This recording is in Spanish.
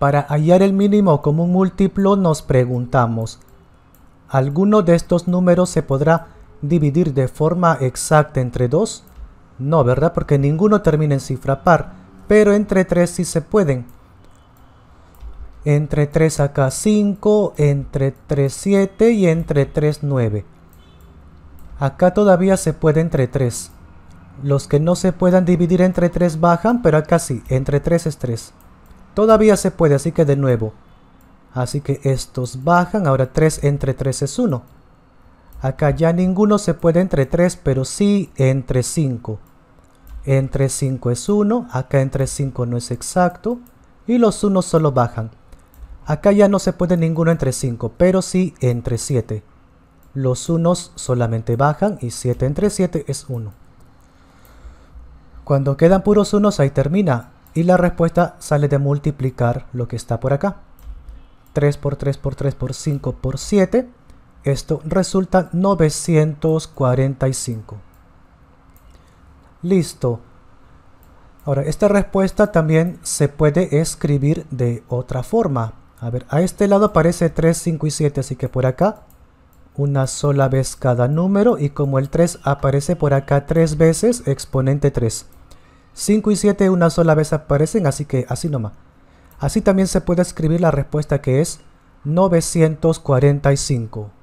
Para hallar el mínimo común múltiplo nos preguntamos, ¿alguno de estos números se podrá dividir de forma exacta entre 2? No, ¿verdad? Porque ninguno termina en cifra par, pero entre 3 sí se pueden. Entre 3 acá 5, entre 3 7 y entre 3 9. Acá todavía se puede entre 3. Los que no se puedan dividir entre 3 bajan, pero acá sí, entre 3 es 3. Todavía se puede, así que de nuevo. Así que estos bajan, ahora 3 entre 3 es 1. Acá ya ninguno se puede entre 3, pero sí entre 5. Entre 5 es 1, acá entre 5 no es exacto. Y los 1 solo bajan. Acá ya no se puede ninguno entre 5, pero sí entre 7. Los unos solamente bajan y 7 entre 7 es 1. Cuando quedan puros unos ahí termina. Y la respuesta sale de multiplicar lo que está por acá. 3 por 3 por 3 por 5 por 7. Esto resulta 945. Listo. Ahora, esta respuesta también se puede escribir de otra forma. A ver, a este lado aparece 3, 5 y 7, así que por acá una sola vez cada número y como el 3 aparece por acá 3 veces, exponente 3. 5 y 7 una sola vez aparecen, así que así nomás. Así también se puede escribir la respuesta que es 945.